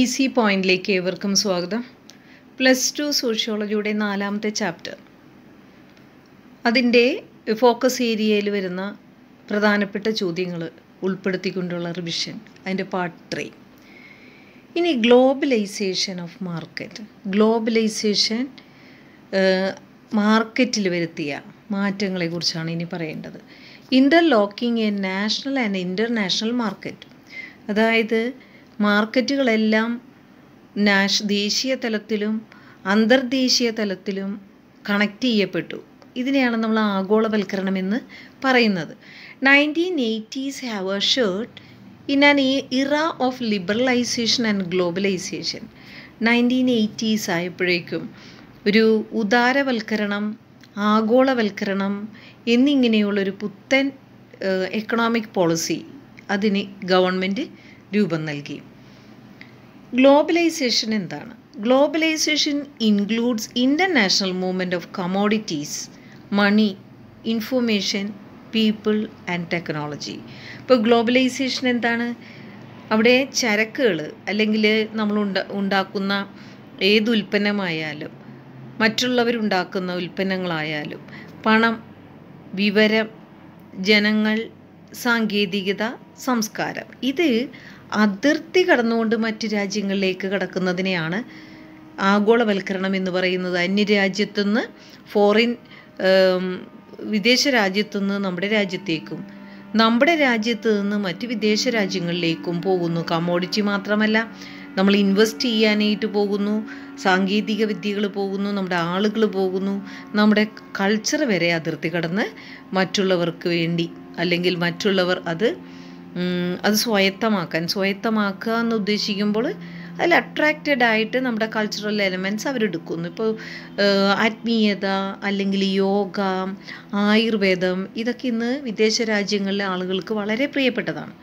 Easy പോയിന്റിലേക്ക് ഏവർക്കും സ്വാഗതം പ്ലസ് ടു സോഷ്യോളജിയുടെ നാലാമത്തെ ചാപ്റ്റർ അതിൻ്റെ ഫോക്കസ് ഏരിയയിൽ വരുന്ന പ്രധാനപ്പെട്ട ചോദ്യങ്ങൾ ഉൾപ്പെടുത്തിക്കൊണ്ടുള്ള റിവിഷൻ അതിൻ്റെ പാർട്ട് ത്രീ ഇനി ഗ്ലോബലൈസേഷൻ ഓഫ് മാർക്കറ്റ് ഗ്ലോബലൈസേഷൻ മാർക്കറ്റിൽ വരുത്തിയ മാറ്റങ്ങളെക്കുറിച്ചാണ് ഇനി പറയേണ്ടത് interlocking a national and international market അതായത് മാർക്കറ്റുകളെല്ലാം നാഷ് ദേശീയ തലത്തിലും അന്തർദേശീയ തലത്തിലും കണക്റ്റ് ചെയ്യപ്പെട്ടു ഇതിനെയാണ് നമ്മൾ ആഗോളവൽക്കരണം എന്ന് പറയുന്നത് nineteen eighties have ushered in an era of liberalisation and globalisation nineteen eighties ആയപ്പോഴേക്കും ഒരു ഉദാരവൽക്കരണം ആഗോളവൽക്കരണം എന്നിങ്ങനെയുള്ളൊരു പുത്തൻ എക്കണോമിക് പോളിസി അതിന് ഗവൺമെൻറ് രൂപം നൽകി ഗ്ലോബലൈസേഷൻ എന്താണ് globalisation includes international movement of commodities money information people and technology ഇപ്പോൾ ഗ്ലോബലൈസേഷൻ എന്താണ് അവിടെ ചരക്കുകൾ അല്ലെങ്കിൽ നമ്മൾ ഉണ്ടാക്കുന്ന ഏത് ഉൽപ്പന്നമായാലും മറ്റുള്ളവരുണ്ടാക്കുന്ന ഉൽപ്പന്നങ്ങളായാലും പണം വിവരം ജനങ്ങൾ സാങ്കേതികത സംസ്കാരം ഇത് അതിർത്തി കടന്നുകൊണ്ട് മറ്റ് രാജ്യങ്ങളിലേക്ക് കടക്കുന്നതിനെയാണ് ആഗോളവൽക്കരണം എന്ന് പറയുന്നത് അന്യരാജ്യത്തുനിന്ന് ഫോറിൻ വിദേശ രാജ്യത്തുനിന്ന് നമ്മുടെ രാജ്യത്തേക്കും നമ്മുടെ രാജ്യത്ത് നിന്ന് മറ്റ് വിദേശ രാജ്യങ്ങളിലേക്കും പോകുന്നു കമ്മോഡിറ്റി മാത്രമല്ല നമ്മൾ ഇൻവെസ്റ്റ് ചെയ്യാനായിട്ട് പോകുന്നു സാങ്കേതിക വിദ്യകൾ പോകുന്നു നമ്മുടെ ആളുകൾ പോകുന്നു നമ്മുടെ കൾച്ചർ വരെ അതിർത്തി കടന്ന് മറ്റുള്ളവർക്ക് വേണ്ടി അല്ലെങ്കിൽ മറ്റുള്ളവർ അത് അത് സ്വായത്തമാക്കാൻ സ്വായത്തമാക്കുക എന്ന് ഉദ്ദേശിക്കുമ്പോൾ അതിൽ അട്രാക്റ്റഡ് ആയിട്ട് നമ്മുടെ കൾച്ചറൽ എലമെൻറ്റ്സ് അവരെടുക്കുന്നു ഇപ്പോൾ ആത്മീയത അല്ലെങ്കിൽ യോഗ ആയുർവേദം ഇതൊക്കെ ഇന്ന് വിദേശ രാജ്യങ്ങളിലെ ആളുകൾക്ക് വളരെ പ്രിയപ്പെട്ടതാണ്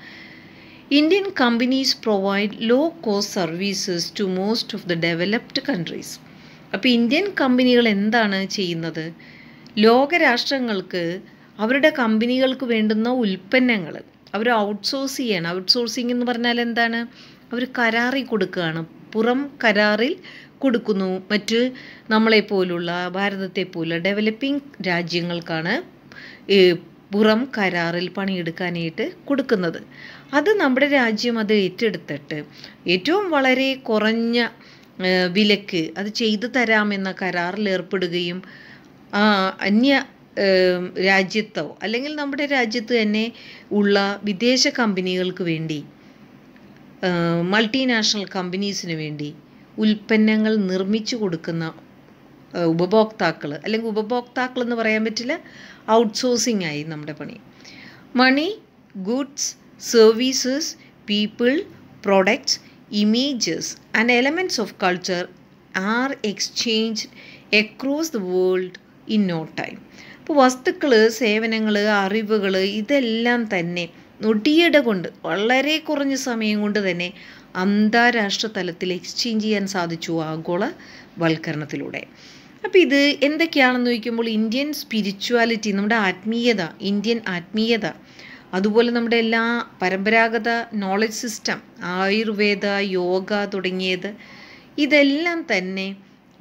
Indian companies provide low cost services to most of the developed countries അപ്പോൾ ഇന്ത്യൻ കമ്പനികൾ എന്താണ് ചെയ്യുന്നത് ലോകരാഷ്ട്രങ്ങൾക്ക് അവരുടെ കമ്പനികൾക്ക് വേണ്ടുന്ന ഉൽപ്പന്നങ്ങൾ അവർ ഔട്ട്സോഴ്സ് ചെയ്യാണ് ഔട്ട്സോഴ്സിംഗ് എന്ന് പറഞ്ഞാൽ എന്താണ് അവർ കരാറിൽ കൊടുക്കുകയാണ് പുറം കരാറിൽ കൊടുക്കുന്നു മറ്റ് നമ്മളെ പോലുള്ള ഭാരതത്തെ പോലുള്ള ഡെവലപ്പിംഗ് രാജ്യങ്ങൾക്കാണ് പുറം കരാറിൽ പണിയെടുക്കാനായിട്ട് കൊടുക്കുന്നത് അത് നമ്മുടെ രാജ്യം അത് ഏറ്റെടുത്തിട്ട് ഏറ്റവും വളരെ കുറഞ്ഞ വിലക്ക് അത് ചെയ്തു തരാമെന്ന കരാറിൽ ഏർപ്പെടുകയും അന്യ രാജ്യത്തോ അല്ലെങ്കിൽ നമ്മുടെ രാജ്യത്ത് തന്നെ ഉള്ള വിദേശ കമ്പനികൾക്ക് വേണ്ടി മൾട്ടിനാഷണൽ കമ്പനീസിന് വേണ്ടി ഉൽപ്പന്നങ്ങൾ നിർമ്മിച്ചു കൊടുക്കുന്ന ഉപഭോക്താക്കൾ അല്ലെങ്കിൽ ഉപഭോക്താക്കൾ എന്ന് പറയാൻ പറ്റില്ല ഔട്ട്സോഴ്സിംഗ് ആയി നമ്മുടെ പണി money goods services people products images and elements of culture are exchange across the world in no time ഇപ്പോൾ വസ്തുക്കൾ സേവനങ്ങൾ അറിവുകൾ ഇതെല്ലാം തന്നെ നൊടിയിട കൊണ്ട് വളരെ കുറഞ്ഞ സമയം കൊണ്ട് തന്നെ അന്താരാഷ്ട്ര തലത്തിൽ എക്സ്ചേഞ്ച് ചെയ്യാൻ സാധിച്ചു ആഗോള വൽക്കരണത്തിലൂടെ അപ്പോൾ ഇത് എന്തൊക്കെയാണെന്ന് ചോദിക്കുമ്പോൾ ഇന്ത്യൻ സ്പിരിച്വാലിറ്റി നമ്മുടെ ആത്മീയത ഇന്ത്യൻ ആത്മീയത അതുപോലെ നമ്മുടെ എല്ലാ പരമ്പരാഗത നോളജ് സിസ്റ്റം ആയുർവേദ യോഗ തുടങ്ങിയത് ഇതെല്ലാം തന്നെ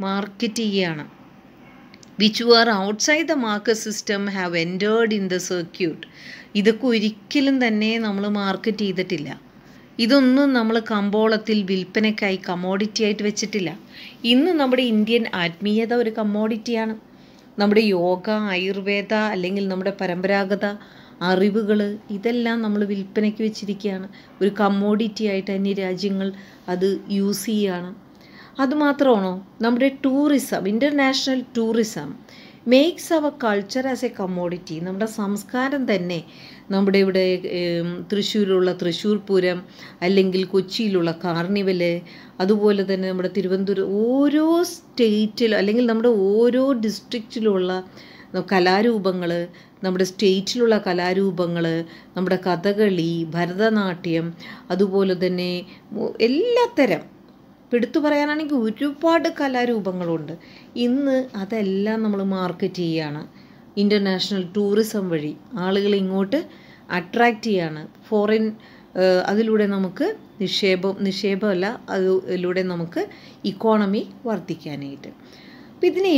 മാർക്കറ്റ് ചെയ്യുകയാണ് which were outside the market system have entered in the circuit ഇതൊക്കെ ഒരിക്കലും തന്നെ നമ്മൾ മാർക്കറ്റ് ചെയ്തിട്ടില്ല ഇതൊന്നും നമ്മൾ കമ്പോളത്തിൽ വിൽപ്പനയ്ക്കായി കമോഡിറ്റി ആയിട്ട് വെച്ചിട്ടില്ല ഇന്ന് നമ്മുടെ ഇന്ത്യൻ ആത്മീയത ഒരു കമ്മോഡിറ്റിയാണ് നമ്മുടെ യോഗ ആയുർവേദ അല്ലെങ്കിൽ നമ്മുടെ പരമ്പരാഗത അറിവുകൾ ഇതെല്ലാം നമ്മൾ വിൽപ്പനയ്ക്ക് വെച്ചിരിക്കുകയാണ് ഒരു കമ്മോഡിറ്റി ആയിട്ട് അന്യരാജ്യങ്ങൾ അത് യൂസ് ചെയ്യുകയാണ് അതുമാത്രമാണോ നമ്മുടെ tourism international tourism makes our culture as a commodity നമ്മുടെ സംസ്കാരം തന്നെ നമ്മുടെ ഇവിടെ തൃശ്ശൂരുള്ള തൃശ്ശൂർ പൂരം അല്ലെങ്കിൽ കൊച്ചിയിലുള്ള കാർണിവല് അതുപോലെ തന്നെ നമ്മുടെ തിരുവനന്തപുരം ഓരോ സ്റ്റേറ്റിലും അല്ലെങ്കിൽ നമ്മുടെ ഓരോ ഡിസ്ട്രിക്റ്റിലുള്ള കലാരൂപങ്ങൾ നമ്മുടെ സ്റ്റേറ്റിലുള്ള കലാരൂപങ്ങൾ നമ്മുടെ കഥകളി ഭരതനാട്യം അതുപോലെ തന്നെ എല്ലാത്തരം എടുത്തു പറയാനാണെങ്കിൽ ഒരുപാട് കലാരൂപങ്ങളുണ്ട് ഇന്ന് അതെല്ലാം നമ്മൾ മാർക്കറ്റ് ചെയ്യുകയാണ് ഇൻ്റർനാഷണൽ ടൂറിസം വഴി ആളുകൾ ഇങ്ങോട്ട് അട്രാക്റ്റ് ചെയ്യുകയാണ് ഫോറിൻ അതിലൂടെ നമുക്ക് നിക്ഷേപം നിക്ഷേപമല്ല അതിലൂടെ നമുക്ക് ഇക്കോണമി വർദ്ധിക്കാനായിട്ട് അപ്പം ഇതിന്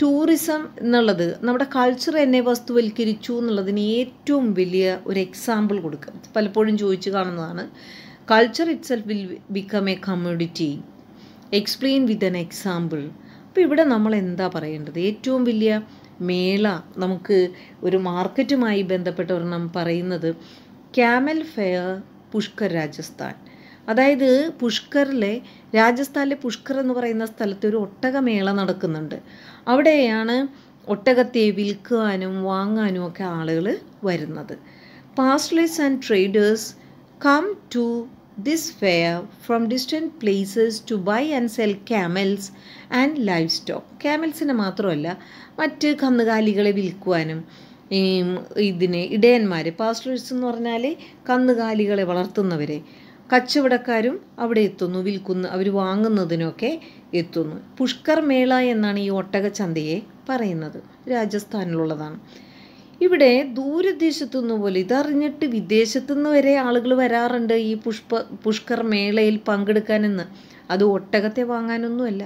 ടൂറിസം എന്നുള്ളത് നമ്മുടെ കൾച്ചർ എന്നെ വസ്തുവൽക്കരിച്ചു എന്നുള്ളതിന് ഏറ്റവും വലിയ ഒരു എക്സാമ്പിൾ കൊടുക്കുക പലപ്പോഴും ചോദിച്ചു കാണുന്നതാണ് culture itself will become a commodity explain with an example അപ്പോൾ ഇവിടെ നമ്മൾ എന്താ പറയേണ്ടത് ഏറ്റവും വലിയ മേള നമുക്ക് ഒരു മാർക്കറ്റുമായി ബന്ധപ്പെട്ട ഒരെണ്ണം പറയുന്നത് ക്യാമൽ ഫെയർ പുഷ്കർ രാജസ്ഥാൻ അതായത് പുഷ്കറിലെ രാജസ്ഥാനിലെ പുഷ്കർ എന്ന് പറയുന്ന സ്ഥലത്ത് ഒരു ഒട്ടകമേള നടക്കുന്നുണ്ട് അവിടെയാണ് ഒട്ടകത്തെ വിൽക്കുവാനും വാങ്ങാനും ഒക്കെ ആളുകൾ വരുന്നത് pastoralists and traders come to this fair from distant places to buy and sell camels and livestock. ക്യാമൽസിനെ മാത്രമല്ല മറ്റ് കന്നുകാലികളെ വിൽക്കുവാനും ഇതിനെ ഇതിന് ഇടയന്മാർ പാസ്റ്റേഴ്സ് എന്ന് പറഞ്ഞാൽ കന്നുകാലികളെ വളർത്തുന്നവരെ കച്ചവടക്കാരും അവിടെ എത്തുന്നു വിൽക്കുന്ന അവർ വാങ്ങുന്നതിനൊക്കെ എത്തുന്നു പുഷ്കർ മേള എന്നാണ് ഈ ഒട്ടക ചന്തയെ പറയുന്നത് രാജസ്ഥാനിലുള്ളതാണ് ഇവിടെ നിന്ന് പോലെ ഇതറിഞ്ഞിട്ട് നിന്ന് വരെ ആളുകൾ വരാറുണ്ട് ഈ പുഷ്പ പുഷ്കർ മേളയിൽ പങ്കെടുക്കാനെന്ന് അത് ഒട്ടകത്തെ വാങ്ങാനൊന്നുമല്ല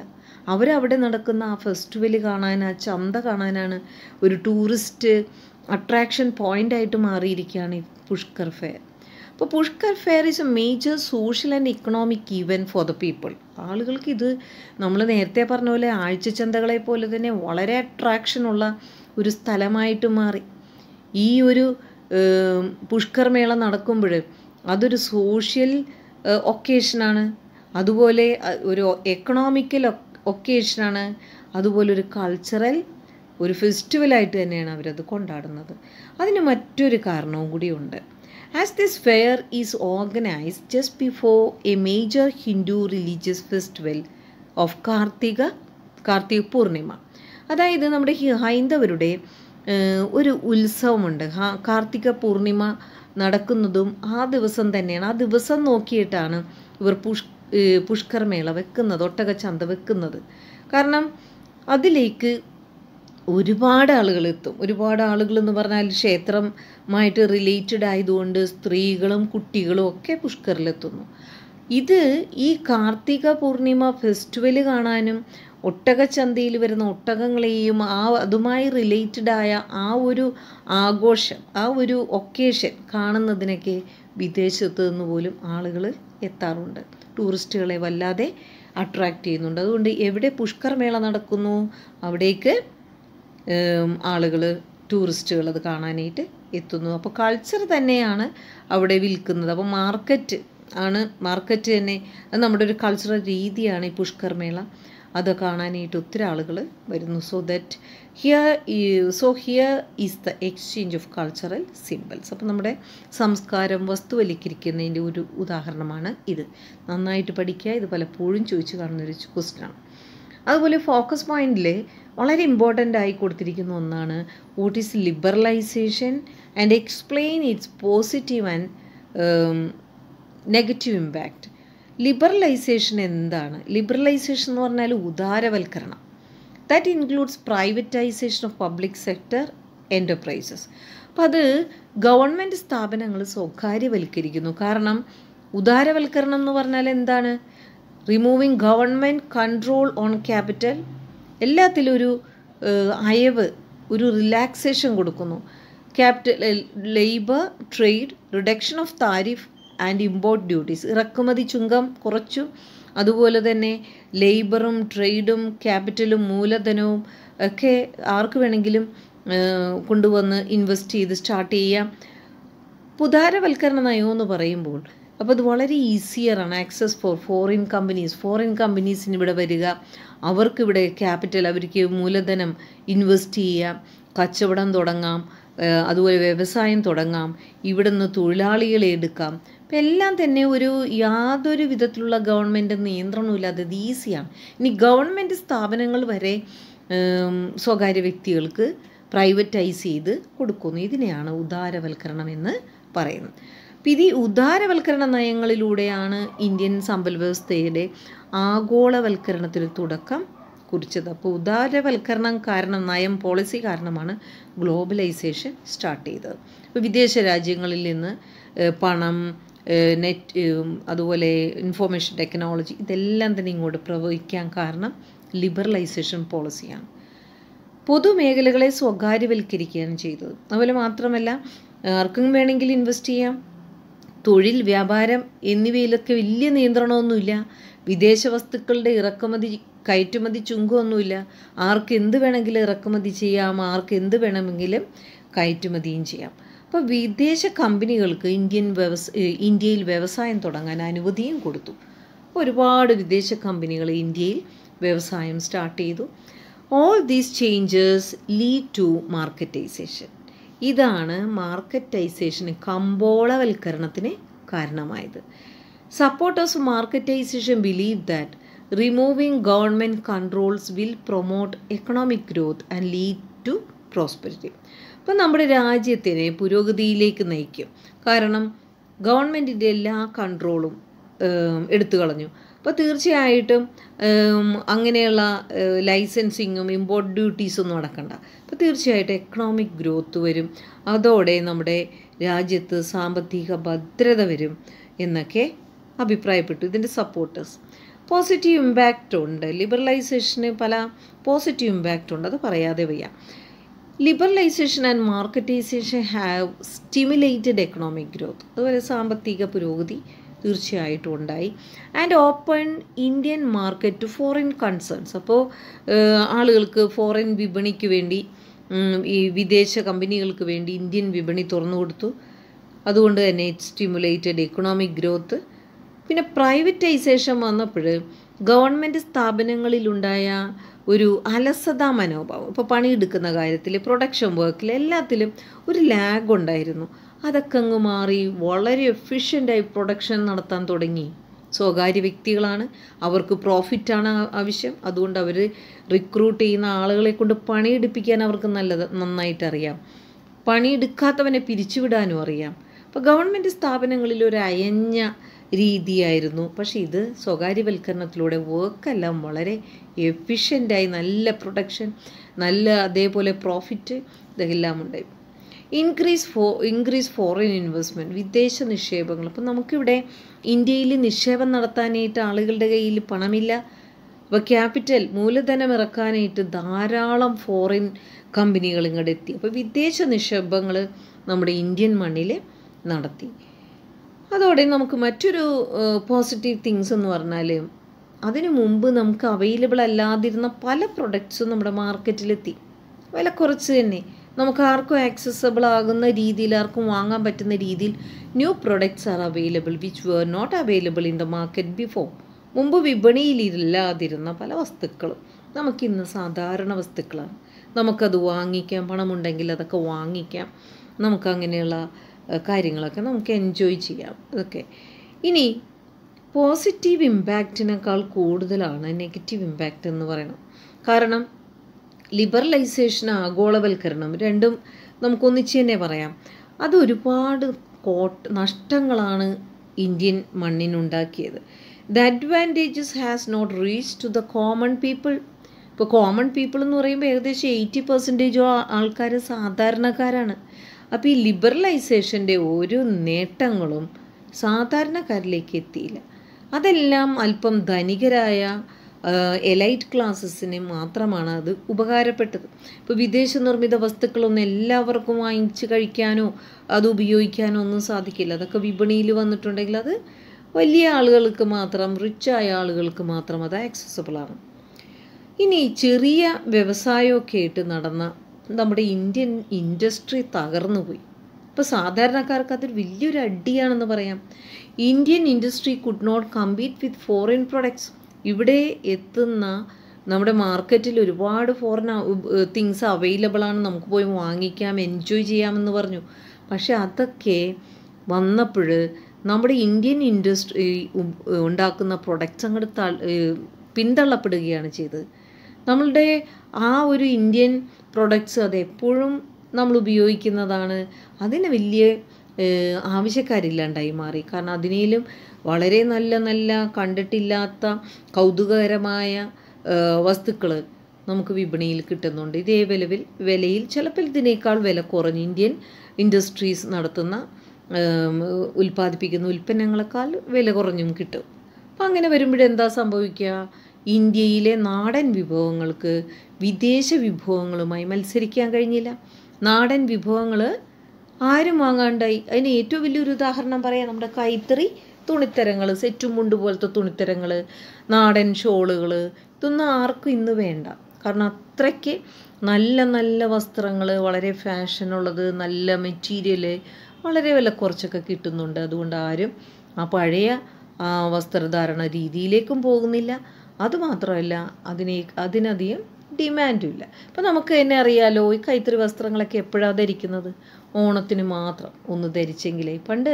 അവരവിടെ നടക്കുന്ന ആ ഫെസ്റ്റിവൽ കാണാൻ ആ ചന്ത കാണാനാണ് ഒരു ടൂറിസ്റ്റ് അട്രാക്ഷൻ ആയിട്ട് മാറിയിരിക്കുകയാണ് ഈ പുഷ്കർ ഫെയർ അപ്പോൾ Pushkar fair is a major social and economic event for the people ആളുകൾക്ക് ഇത് നമ്മൾ നേരത്തെ പറഞ്ഞ പോലെ ആഴ്ച ചന്തകളെ പോലെ തന്നെ വളരെ അട്രാക്ഷനുള്ള ഒരു സ്ഥലമായിട്ട് മാറി ഈ ഒരു പുഷ്കർമേള നടക്കുമ്പോൾ അതൊരു സോഷ്യൽ ഒക്കേഷനാണ് അതുപോലെ ഒരു എക്കണോമിക്കൽ ഒക്കേഷനാണ് അതുപോലെ ഒരു കൾച്ചറൽ ഒരു ഫെസ്റ്റിവലായിട്ട് തന്നെയാണ് അവരത് കൊണ്ടാടുന്നത് അതിന് മറ്റൊരു കാരണവും കൂടിയുണ്ട് as this fair is organise just before a major Hindu religious festival of Kartika Kartika Purnima അതായത് നമ്മുടെ ഹൈന്ദവരുടെ ഒരു ഉത്സവമുണ്ട് കാർത്തിക പൂർണിമ നടക്കുന്നതും ആ ദിവസം തന്നെയാണ് ആ ദിവസം നോക്കിയിട്ടാണ് ഇവർ പുഷ് പുഷ്കർമേള വെക്കുന്നത് ഒട്ടകച്ചന്ത വെക്കുന്നത് കാരണം അതിലേക്ക് ഒരുപാട് ആളുകൾ എത്തും ഒരുപാട് ആളുകൾ എന്ന് പറഞ്ഞാൽ ക്ഷേത്രമായിട്ട് റിലേറ്റഡ് ആയതുകൊണ്ട് സ്ത്രീകളും കുട്ടികളും ഒക്കെ പുഷ്കറിലെത്തുന്നു ഇത് ഈ കാർത്തിക പൂർണിമ ഫെസ്റ്റിവൽ കാണാനും ഒട്ടകച്ചന്തയിൽ വരുന്ന ഒട്ടകങ്ങളെയും ആ അതുമായി റിലേറ്റഡായ ആ ഒരു ആഘോഷം ആ ഒരു ഒക്കേഷൻ കാണുന്നതിനൊക്കെ വിദേശത്ത് നിന്ന് പോലും ആളുകൾ എത്താറുണ്ട് ടൂറിസ്റ്റുകളെ വല്ലാതെ അട്രാക്റ്റ് ചെയ്യുന്നുണ്ട് അതുകൊണ്ട് എവിടെ പുഷ്കർ മേള നടക്കുന്നു അവിടേക്ക് ആളുകൾ ടൂറിസ്റ്റുകൾ അത് കാണാനായിട്ട് എത്തുന്നു അപ്പോൾ കൾച്ചർ തന്നെയാണ് അവിടെ വിൽക്കുന്നത് അപ്പോൾ മാർക്കറ്റ് ആണ് മാർക്കറ്റ് തന്നെ അത് നമ്മുടെ ഒരു കൾച്ചറൽ രീതിയാണ് ഈ പുഷ്കർ മേള അത് കാണാനായിട്ട് ഒത്തിരി ആളുകൾ വരുന്നു so that here so here is the exchange of cultural symbols അപ്പോൾ നമ്മുടെ സംസ്കാരം വസ്തുവൽക്കരിക്കുന്നതിൻ്റെ ഒരു ഉദാഹരണമാണ് ഇത് നന്നായിട്ട് പഠിക്കുക ഇത് പലപ്പോഴും ചോദിച്ചു കാണുന്നൊരു ആണ് അതുപോലെ ഫോക്കസ് പോയിന്റിൽ വളരെ ഇമ്പോർട്ടൻ്റ് ആയി കൊടുത്തിരിക്കുന്ന ഒന്നാണ് what is liberalisation and explain its positive and negative impact liberalisation എന്താണ് ലിബറലൈസേഷൻ എന്ന് പറഞ്ഞാൽ ഉദാരവൽക്കരണം that includes privatisation of public sector enterprises അപ്പം അത് ഗവൺമെൻറ് സ്ഥാപനങ്ങൾ സ്വകാര്യവൽക്കരിക്കുന്നു കാരണം ഉദാരവൽക്കരണം എന്ന് പറഞ്ഞാൽ എന്താണ് removing government control on capital എല്ലാത്തിലും ഒരു അയവ് ഒരു റിലാക്സേഷൻ കൊടുക്കുന്നു capital labour trade reduction of tariff and import duties ഇറക്കുമതി ചുങ്കം കുറച്ചു അതുപോലെ തന്നെ ലേബറും ട്രേഡും ക്യാപിറ്റലും മൂലധനവും ഒക്കെ ആർക്ക് വേണമെങ്കിലും കൊണ്ടുവന്ന് ഇൻവെസ്റ്റ് ചെയ്ത് സ്റ്റാർട്ട് ചെയ്യാം പുതാരവൽക്കരണ നയം എന്ന് പറയുമ്പോൾ അപ്പോൾ അത് വളരെ ഈസിയറാണ് access for foreign companies foreign കമ്പനീസിന് ഇവിടെ വരിക അവർക്കിവിടെ ക്യാപിറ്റൽ അവർക്ക് മൂലധനം ഇൻവെസ്റ്റ് ചെയ്യാം കച്ചവടം തുടങ്ങാം അതുപോലെ വ്യവസായം തുടങ്ങാം ഇവിടുന്ന് തൊഴിലാളികളെ എടുക്കാം എല്ലാം തന്നെ ഒരു യാതൊരു വിധത്തിലുള്ള ഗവൺമെൻറ് നിയന്ത്രണമില്ലാതെ ഈസിയാണ് ഇനി ഗവൺമെൻറ് സ്ഥാപനങ്ങൾ വരെ സ്വകാര്യ വ്യക്തികൾക്ക് പ്രൈവറ്റൈസ് ചെയ്ത് കൊടുക്കുന്നു ഇതിനെയാണ് ഉദാരവൽക്കരണം എന്ന് പറയുന്നത് അപ്പം ഇത് ഈ ഉദാരവൽക്കരണ നയങ്ങളിലൂടെയാണ് ഇന്ത്യൻ സമ്പൽ വ്യവസ്ഥയുടെ ആഗോളവൽക്കരണത്തിന് തുടക്കം കുറിച്ചത് അപ്പോൾ ഉദാരവൽക്കരണം കാരണം നയം പോളിസി കാരണമാണ് ഗ്ലോബലൈസേഷൻ സ്റ്റാർട്ട് ചെയ്തത് ഇപ്പോൾ വിദേശ രാജ്യങ്ങളിൽ നിന്ന് പണം നെറ്റ് അതുപോലെ ഇൻഫോർമേഷൻ ടെക്നോളജി ഇതെല്ലാം തന്നെ ഇങ്ങോട്ട് പ്രവഹിക്കാൻ കാരണം ലിബറലൈസേഷൻ പോളിസിയാണ് പൊതുമേഖലകളെ സ്വകാര്യവൽക്കരിക്കുകയാണ് ചെയ്തത് അതുപോലെ മാത്രമല്ല ആർക്കും വേണമെങ്കിൽ ഇൻവെസ്റ്റ് ചെയ്യാം തൊഴിൽ വ്യാപാരം എന്നിവയിലൊക്കെ വലിയ നിയന്ത്രണമൊന്നുമില്ല വിദേശ വസ്തുക്കളുടെ ഇറക്കുമതി കയറ്റുമതി ചുങ്കമൊന്നുമില്ല ആർക്ക് എന്ത് വേണമെങ്കിലും ഇറക്കുമതി ചെയ്യാം ആർക്ക് എന്ത് വേണമെങ്കിലും കയറ്റുമതിയും ചെയ്യാം അപ്പോൾ വിദേശ കമ്പനികൾക്ക് ഇന്ത്യൻ വ്യവസ ഇന്ത്യയിൽ വ്യവസായം തുടങ്ങാൻ അനുമതിയും കൊടുത്തു ഒരുപാട് വിദേശ കമ്പനികൾ ഇന്ത്യയിൽ വ്യവസായം സ്റ്റാർട്ട് ചെയ്തു all these changes lead to marketisation ഇതാണ് മാർക്കറ്റൈസേഷന് കമ്പോളവൽക്കരണത്തിന് കാരണമായത് supporters marketisation believe that removing government controls will promote economic growth and lead to prosperity അപ്പം നമ്മുടെ രാജ്യത്തിനെ പുരോഗതിയിലേക്ക് നയിക്കും കാരണം ഗവൺമെൻറ്റിൻ്റെ എല്ലാ കൺട്രോളും എടുത്തു കളഞ്ഞു അപ്പോൾ തീർച്ചയായിട്ടും അങ്ങനെയുള്ള ലൈസൻസിങ്ങും ഇമ്പോർട്ട് ഡ്യൂട്ടീസൊന്നും നടക്കണ്ട അപ്പോൾ തീർച്ചയായിട്ടും എക്കണോമിക് ഗ്രോത്ത് വരും അതോടെ നമ്മുടെ രാജ്യത്ത് സാമ്പത്തിക ഭദ്രത വരും എന്നൊക്കെ അഭിപ്രായപ്പെട്ടു ഇതിൻ്റെ സപ്പോർട്ടേഴ്സ് പോസിറ്റീവ് ഇമ്പാക്റ്റ് ഉണ്ട് ലിബറലൈസേഷന് പല പോസിറ്റീവ് ഇമ്പാക്റ്റ് ഉണ്ട് അത് പറയാതെ വയ്യ liberalisation and marketisation have stimulated economic growth അതുപോലെ സാമ്പത്തിക പുരോഗതി തീർച്ചയായിട്ടും ഉണ്ടായി and open Indian market to foreign concerns അപ്പോൾ ആളുകൾക്ക് ഫോറിൻ വിപണിക്ക് വേണ്ടി ഈ വിദേശ കമ്പനികൾക്ക് വേണ്ടി ഇന്ത്യൻ വിപണി തുറന്നു കൊടുത്തു അതുകൊണ്ട് തന്നെ ഇറ്റ് സ്റ്റിമുലേറ്റഡ് എക്കണോമിക് ഗ്രോത്ത് പിന്നെ പ്രൈവറ്റൈസേഷൻ വന്നപ്പോൾ ഗവൺമെൻറ് സ്ഥാപനങ്ങളിലുണ്ടായ ഒരു അലസതാ മനോഭാവം ഇപ്പോൾ പണിയെടുക്കുന്ന കാര്യത്തിൽ പ്രൊഡക്ഷൻ വർക്കിൽ എല്ലാത്തിലും ഒരു ലാഗ് ഉണ്ടായിരുന്നു അതൊക്കെ അങ്ങ് മാറി വളരെ എഫിഷ്യൻ്റായി പ്രൊഡക്ഷൻ നടത്താൻ തുടങ്ങി സ്വകാര്യ വ്യക്തികളാണ് അവർക്ക് പ്രോഫിറ്റാണ് ആവശ്യം അതുകൊണ്ട് അവർ റിക്രൂട്ട് ചെയ്യുന്ന ആളുകളെ കൊണ്ട് പണിയെടുപ്പിക്കാൻ അവർക്ക് നല്ലത് നന്നായിട്ടറിയാം അറിയാം പണിയെടുക്കാത്തവനെ പിരിച്ചുവിടാനും അറിയാം അപ്പോൾ ഗവൺമെൻറ് സ്ഥാപനങ്ങളിൽ ഒരു അയഞ്ഞ രീതിയായിരുന്നു പക്ഷേ ഇത് സ്വകാര്യവൽക്കരണത്തിലൂടെ വർക്കെല്ലാം വളരെ എഫിഷ്യൻ്റായി നല്ല പ്രൊഡക്ഷൻ നല്ല അതേപോലെ പ്രോഫിറ്റ് ഇതെല്ലാം ഉണ്ടായി ഇൻക്രീസ് ഫോ ഇൻക്രീസ് ഫോറിൻ ഇൻവെസ്റ്റ്മെൻറ്റ് വിദേശ നിക്ഷേപങ്ങൾ അപ്പം നമുക്കിവിടെ ഇന്ത്യയിൽ നിക്ഷേപം നടത്താനായിട്ട് ആളുകളുടെ കയ്യിൽ പണമില്ല അപ്പോൾ ക്യാപിറ്റൽ മൂലധനം ഇറക്കാനായിട്ട് ധാരാളം ഫോറിൻ കമ്പനികൾ ഇങ്ങോട്ട് എത്തി അപ്പോൾ വിദേശ നിക്ഷേപങ്ങൾ നമ്മുടെ ഇന്ത്യൻ മണ്ണിൽ നടത്തി അതോടെ നമുക്ക് മറ്റൊരു പോസിറ്റീവ് തിങ്സ് എന്ന് പറഞ്ഞാൽ അതിനു മുമ്പ് നമുക്ക് അവൈലബിൾ അല്ലാതിരുന്ന പല പ്രൊഡക്ട്സും നമ്മുടെ മാർക്കറ്റിലെത്തി വില കുറച്ച് തന്നെ നമുക്ക് ആർക്കും ആക്സസബിൾ ആകുന്ന രീതിയിൽ ആർക്കും വാങ്ങാൻ പറ്റുന്ന രീതിയിൽ new products are available which were not available in the market before മുമ്പ് വിപണിയിലില്ലാതിരുന്ന പല വസ്തുക്കളും നമുക്കിന്ന് സാധാരണ വസ്തുക്കളാണ് നമുക്കത് വാങ്ങിക്കാം പണമുണ്ടെങ്കിൽ അതൊക്കെ വാങ്ങിക്കാം നമുക്കങ്ങനെയുള്ള കാര്യങ്ങളൊക്കെ നമുക്ക് എൻജോയ് ചെയ്യാം അതൊക്കെ ഇനി പോസിറ്റീവ് ഇമ്പാക്റ്റിനേക്കാൾ കൂടുതലാണ് നെഗറ്റീവ് ഇമ്പാക്റ്റ് എന്ന് പറയണം കാരണം ലിബറലൈസേഷൻ ആഗോളവൽക്കരണം രണ്ടും നമുക്കൊന്നിച്ച് തന്നെ പറയാം അത് ഒരുപാട് കോട്ട് നഷ്ടങ്ങളാണ് ഇന്ത്യൻ മണ്ണിനുണ്ടാക്കിയത് the advantages has not reach to the common people ഇപ്പോൾ കോമൺ പീപ്പിൾ എന്ന് പറയുമ്പോൾ ഏകദേശം എയ്റ്റി പെർസെൻറ്റേജോ ആൾക്കാർ സാധാരണക്കാരാണ് അപ്പോൾ ഈ ലിബറലൈസേഷൻ്റെ ഓരോ നേട്ടങ്ങളും സാധാരണക്കാരിലേക്ക് എത്തിയില്ല അതെല്ലാം അല്പം ധനികരായ എലൈറ്റ് ക്ലാസ്സസിന് മാത്രമാണ് അത് ഉപകാരപ്പെട്ടത് ഇപ്പോൾ വിദേശ നിർമ്മിത വസ്തുക്കളൊന്നും എല്ലാവർക്കും വാങ്ങിച്ച് കഴിക്കാനോ അത് ഉപയോഗിക്കാനോ ഒന്നും സാധിക്കില്ല അതൊക്കെ വിപണിയിൽ വന്നിട്ടുണ്ടെങ്കിൽ അത് വലിയ ആളുകൾക്ക് മാത്രം റിച്ചായ ആളുകൾക്ക് മാത്രം അത് ആക്സസബിളാണ് ഇനി ചെറിയ വ്യവസായമൊക്കെ ആയിട്ട് നടന്ന നമ്മുടെ ഇന്ത്യൻ ഇൻഡസ്ട്രി തകർന്നു പോയി ഇപ്പോൾ സാധാരണക്കാർക്ക് അതൊരു വലിയൊരു അടിയാണെന്ന് പറയാം Indian industry could not compete with foreign products ഇവിടെ എത്തുന്ന നമ്മുടെ മാർക്കറ്റിൽ ഒരുപാട് ഫോറിൻ തിങ്സ് അവൈലബിൾ ആണ് നമുക്ക് പോയി വാങ്ങിക്കാം എൻജോയ് ചെയ്യാമെന്ന് പറഞ്ഞു പക്ഷേ അതൊക്കെ വന്നപ്പോൾ നമ്മുടെ ഇന്ത്യൻ ഇൻഡസ്ട്രി ഉണ്ടാക്കുന്ന പ്രൊഡക്ട്സ് അങ്ങോട്ട് പിന്തള്ളപ്പെടുകയാണ് ചെയ്തത് നമ്മളുടെ ആ ഒരു ഇന്ത്യൻ പ്രൊഡക്ട്സ് അതെപ്പോഴും നമ്മൾ ഉപയോഗിക്കുന്നതാണ് അതിന് വലിയ ആവശ്യക്കാരില്ലാണ്ടായി മാറി കാരണം അതിനേലും വളരെ നല്ല നല്ല കണ്ടിട്ടില്ലാത്ത കൗതുകകരമായ വസ്തുക്കൾ നമുക്ക് വിപണിയിൽ കിട്ടുന്നുണ്ട് ഇതേ വിലവിൽ വിലയിൽ ചിലപ്പോൾ ഇതിനേക്കാൾ വില കുറഞ്ഞ് ഇന്ത്യൻ ഇൻഡസ്ട്രീസ് നടത്തുന്ന ഉൽപ്പാദിപ്പിക്കുന്ന ഉൽപ്പന്നങ്ങളെക്കാൾ വില കുറഞ്ഞും കിട്ടും അപ്പം അങ്ങനെ വരുമ്പോഴെന്താ സംഭവിക്കുക ഇന്ത്യയിലെ നാടൻ വിഭവങ്ങൾക്ക് വിദേശ വിഭവങ്ങളുമായി മത്സരിക്കാൻ കഴിഞ്ഞില്ല നാടൻ വിഭവങ്ങൾ ആരും വാങ്ങാണ്ടായി അതിന് ഏറ്റവും വലിയൊരു ഉദാഹരണം പറയാം നമ്മുടെ കൈത്തറി തുണിത്തരങ്ങൾ സെറ്റും മുണ്ട് പോലത്തെ തുണിത്തരങ്ങൾ നാടൻ ഷോളുകൾ ഇതൊന്നും ആർക്കും ഇന്ന് വേണ്ട കാരണം അത്രയ്ക്ക് നല്ല നല്ല വസ്ത്രങ്ങൾ വളരെ ഫാഷനുള്ളത് നല്ല മെറ്റീരിയൽ വളരെ വില കുറച്ചൊക്കെ കിട്ടുന്നുണ്ട് അതുകൊണ്ട് ആരും ആ പഴയ വസ്ത്രധാരണ രീതിയിലേക്കും പോകുന്നില്ല അതുമാത്രമല്ല അതിനെ അതിനധികം ഡിമാൻഡും ഇല്ല ഇപ്പം നമുക്ക് തന്നെ അറിയാലോ ഈ കൈത്തറി വസ്ത്രങ്ങളൊക്കെ എപ്പോഴാണ് ധരിക്കുന്നത് ഓണത്തിന് മാത്രം ഒന്ന് ധരിച്ചെങ്കിലേ പണ്ട്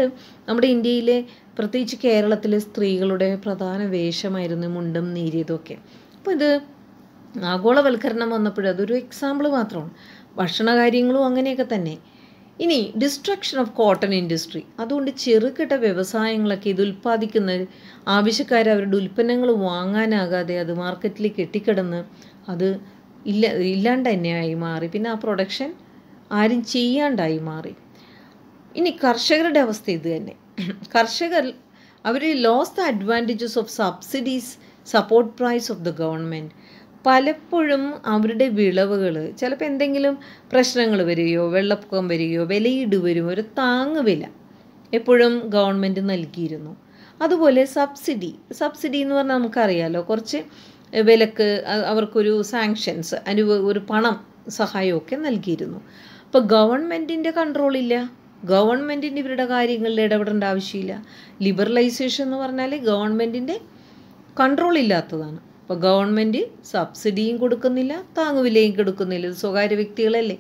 നമ്മുടെ ഇന്ത്യയിലെ പ്രത്യേകിച്ച് കേരളത്തിലെ സ്ത്രീകളുടെ പ്രധാന വേഷമായിരുന്നു മുണ്ടും നീരിയതൊക്കെ അപ്പോൾ ഇത് ആഗോളവൽക്കരണം അതൊരു എക്സാമ്പിൾ മാത്രമാണ് ഭക്ഷണകാര്യങ്ങളും കാര്യങ്ങളും അങ്ങനെയൊക്കെ തന്നെ ഇനി ഡിസ്ട്രക്ഷൻ ഓഫ് കോട്ടൺ ഇൻഡസ്ട്രി അതുകൊണ്ട് ചെറുകിട വ്യവസായങ്ങളൊക്കെ ഇത് ഉൽപ്പാദിക്കുന്ന ആവശ്യക്കാർ അവരുടെ ഉൽപ്പന്നങ്ങൾ വാങ്ങാനാകാതെ അത് മാർക്കറ്റിലേക്ക് എത്തിക്കിടന്ന് അത് ഇല്ല ഇല്ലാണ്ട് തന്നെയായി മാറി പിന്നെ ആ പ്രൊഡക്ഷൻ ആരും ചെയ്യാണ്ടായി മാറി ഇനി കർഷകരുടെ അവസ്ഥ ഇത് തന്നെ കർഷകർ അവർ lose the advantages of subsidies support price of the government പലപ്പോഴും അവരുടെ വിളവുകൾ ചിലപ്പോൾ എന്തെങ്കിലും പ്രശ്നങ്ങൾ വരികയോ വെള്ളപ്പൊക്കം വരികയോ വിലയിട് വരുമോ ഒരു താങ്ങുവില എപ്പോഴും ഗവൺമെൻറ് നൽകിയിരുന്നു അതുപോലെ സബ്സിഡി സബ്സിഡി എന്ന് പറഞ്ഞാൽ നമുക്കറിയാലോ കുറച്ച് വിലക്ക് അവർക്കൊരു സാങ്ഷൻസ് അനുവ ഒരു പണം സഹായമൊക്കെ നൽകിയിരുന്നു അപ്പോൾ ഗവൺമെൻറ്റിൻ്റെ കൺട്രോളില്ല ഗവൺമെൻറ്റിൻ്റെ ഇവരുടെ കാര്യങ്ങളിൽ ഇടപെടേണ്ട ആവശ്യമില്ല ലിബറലൈസേഷൻ എന്ന് പറഞ്ഞാൽ ഗവൺമെൻറ്റിൻ്റെ കൺട്രോൾ ഇല്ലാത്തതാണ് അപ്പോൾ ഗവൺമെൻറ് സബ്സിഡിയും കൊടുക്കുന്നില്ല താങ്ങുവിലയും കൊടുക്കുന്നില്ല ഇത് സ്വകാര്യ വ്യക്തികളല്ലേ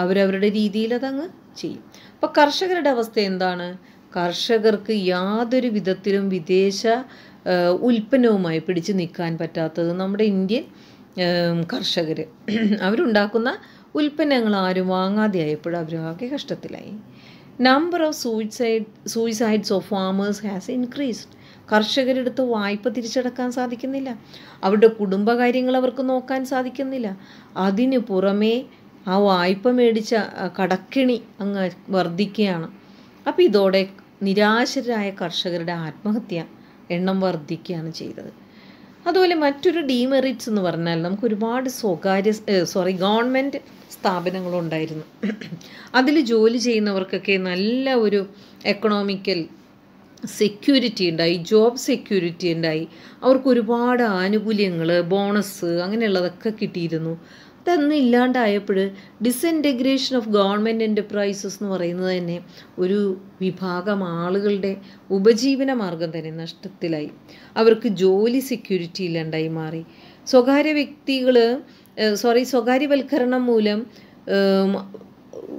അവരവരുടെ രീതിയിൽ അതങ്ങ് ചെയ്യും അപ്പോൾ കർഷകരുടെ അവസ്ഥ എന്താണ് കർഷകർക്ക് യാതൊരു വിധത്തിലും വിദേശ ഉൽപ്പന്നവുമായി പിടിച്ചു നിൽക്കാൻ പറ്റാത്തത് നമ്മുടെ ഇന്ത്യൻ കർഷകർ അവരുണ്ടാക്കുന്ന ഉൽപ്പന്നങ്ങൾ ആരും വാങ്ങാതെ ആയപ്പോഴും അവരാകെ കഷ്ടത്തിലായി number of suicide suicides of farmers has increased കർഷകരെടുത്ത് വായ്പ തിരിച്ചടക്കാൻ സാധിക്കുന്നില്ല അവരുടെ കുടുംബകാര്യങ്ങൾ അവർക്ക് നോക്കാൻ സാധിക്കുന്നില്ല അതിന് പുറമേ ആ വായ്പ മേടിച്ച കടക്കിണി അങ്ങ് വർദ്ധിക്കുകയാണ് അപ്പോൾ ഇതോടെ നിരാശരായ കർഷകരുടെ ആത്മഹത്യ എണ്ണം വർദ്ധിക്കുകയാണ് ചെയ്തത് അതുപോലെ മറ്റൊരു ഡീമെറിറ്റ്സ് എന്ന് പറഞ്ഞാൽ നമുക്ക് ഒരുപാട് സ്വകാര്യ സോറി ഗവൺമെൻറ് സ്ഥാപനങ്ങളുണ്ടായിരുന്നു അതിൽ ജോലി ചെയ്യുന്നവർക്കൊക്കെ നല്ല ഒരു എക്കണോമിക്കൽ സെക്യൂരിറ്റി ഉണ്ടായി ജോബ് സെക്യൂരിറ്റി ഉണ്ടായി അവർക്ക് ഒരുപാട് ആനുകൂല്യങ്ങൾ ബോണസ് അങ്ങനെയുള്ളതൊക്കെ കിട്ടിയിരുന്നു അതൊന്നും ഇല്ലാണ്ടായപ്പോൾ ഡിസൻറ്റഗ്രേഷൻ ഓഫ് ഗവൺമെൻറ് എൻ്റർപ്രൈസസ് എന്ന് പറയുന്നത് തന്നെ ഒരു വിഭാഗം ആളുകളുടെ ഉപജീവന മാർഗം തന്നെ നഷ്ടത്തിലായി അവർക്ക് ജോലി സെക്യൂരിറ്റി ഇല്ലാണ്ടായി മാറി സ്വകാര്യ വ്യക്തികൾ സോറി സ്വകാര്യവൽക്കരണം മൂലം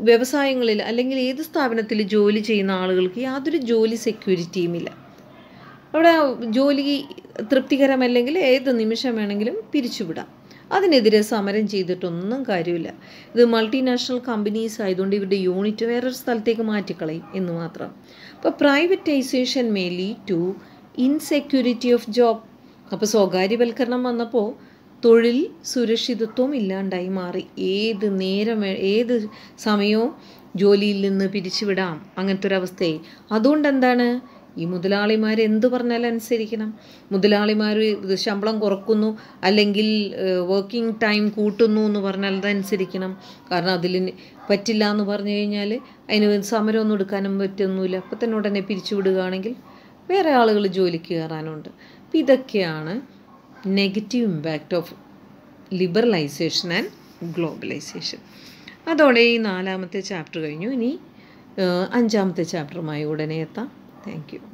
വ്യവസായങ്ങളിൽ അല്ലെങ്കിൽ ഏത് സ്ഥാപനത്തിൽ ജോലി ചെയ്യുന്ന ആളുകൾക്ക് യാതൊരു ജോലി സെക്യൂരിറ്റിയും ഇല്ല അവിടെ ജോലി തൃപ്തികരമല്ലെങ്കിൽ ഏത് നിമിഷം വേണമെങ്കിലും പിരിച്ചുവിടാം അതിനെതിരെ സമരം ചെയ്തിട്ടൊന്നും കാര്യമില്ല ഇത് മൾട്ടിനാഷണൽ കമ്പനീസ് ആയതുകൊണ്ട് ഇവരുടെ യൂണിറ്റ് വേറൊരു സ്ഥലത്തേക്ക് മാറ്റിക്കളയും എന്ന് മാത്രം അപ്പോൾ privatisation may lead to insecurity of job അപ്പോൾ സ്വകാര്യവൽക്കരണം വന്നപ്പോൾ തൊഴിൽ സുരക്ഷിതത്വം ഇല്ലാണ്ടായി മാറി ഏത് നേരം ഏത് സമയവും ജോലിയിൽ നിന്ന് പിരിച്ചുവിടാം അങ്ങനത്തെ ഒരു അവസ്ഥയായി അതുകൊണ്ട് എന്താണ് ഈ മുതലാളിമാർ എന്ത് പറഞ്ഞാലും അനുസരിക്കണം മുതലാളിമാർ ശമ്പളം കുറക്കുന്നു അല്ലെങ്കിൽ വർക്കിംഗ് ടൈം കൂട്ടുന്നു എന്ന് പറഞ്ഞാൽ അതനുസരിക്കണം കാരണം അതിൽ പറ്റില്ല എന്ന് പറഞ്ഞു കഴിഞ്ഞാൽ അതിന് സമരമൊന്നും എടുക്കാനും പറ്റൊന്നുമില്ല അപ്പം തന്നെ ഉടനെ പിരിച്ചുവിടുകയാണെങ്കിൽ വേറെ ആളുകൾ ജോലിക്ക് കയറാനുണ്ട് അപ്പം ഇതൊക്കെയാണ് negative impact of liberalisation and globalisation അതോടെ ഈ നാലാമത്തെ ചാപ്റ്റർ കഴിഞ്ഞു ഇനി അഞ്ചാമത്തെ ചാപ്റ്ററുമായി ഉടനെ എത്താം താങ്ക്